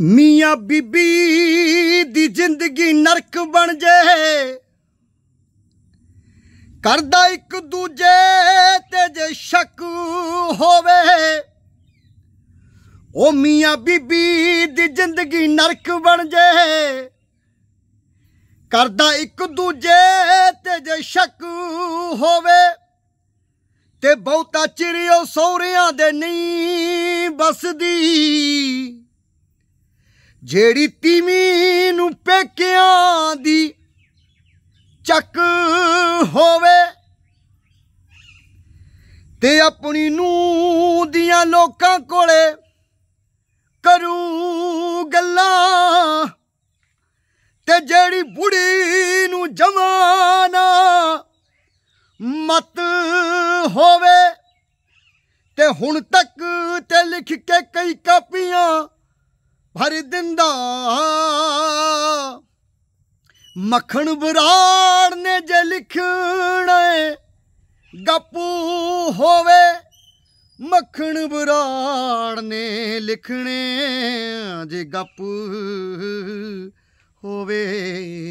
ਮੀਆਂ ਬੀਬੀ ਦੀ ਜ਼ਿੰਦਗੀ ਨਰਕ ਬਣ ਜੇ ਕਰਦਾ ਇੱਕ ਦੂਜੇ ਤੇ ਜੇ ਸ਼ੱਕ ਹੋਵੇ ਉਹ ਮੀਆਂ ਬੀਬੀ ਦੀ ਜ਼ਿੰਦਗੀ ਨਰਕ ਬਣ ਜੇ ਕਰਦਾ ਇੱਕ ਦੂਜੇ ਤੇ ਜੇ ਸ਼ੱਕ ਹੋਵੇ ਤੇ ਬਹੁਤਾ ਚਿਰ ਉਹ ਦੇ ਨਹੀਂ ਬਸਦੀ ਜਿਹੜੀ ਤੀਵੀ ਨੂੰ ਪੇਕਿਆਂ ਦੀ ਚੱਕ ਹੋਵੇ ਤੇ ਆਪਣੀ ਨੂੰ ਦੀਆਂ ਲੋਕਾਂ ਕੋਲੇ ਕਰੂ ਗੱਲਾਂ ਤੇ ਜਿਹੜੀ ਬੁੜੀ ਨੂੰ ਜਵਾਨਾ ਮਤ ਹੋਵੇ ਤੇ ਹੁਣ ਤੱਕ ਤੇ ਲਿਖ ਕੇ ਕਈ ਕਾਪੀਆਂ ਭਰ ਦਿੰਦਾ ਮੱਖਣ ਬਰਾੜ ਨੇ ਜੇ ਲਿਖਣਾ ਗੱਪੂ ਹੋਵੇ ਮੱਖਣ ਬਰਾੜ ਨੇ ਲਿਖਣੇ ਜੇ ਗੱਪ ਹੋਵੇ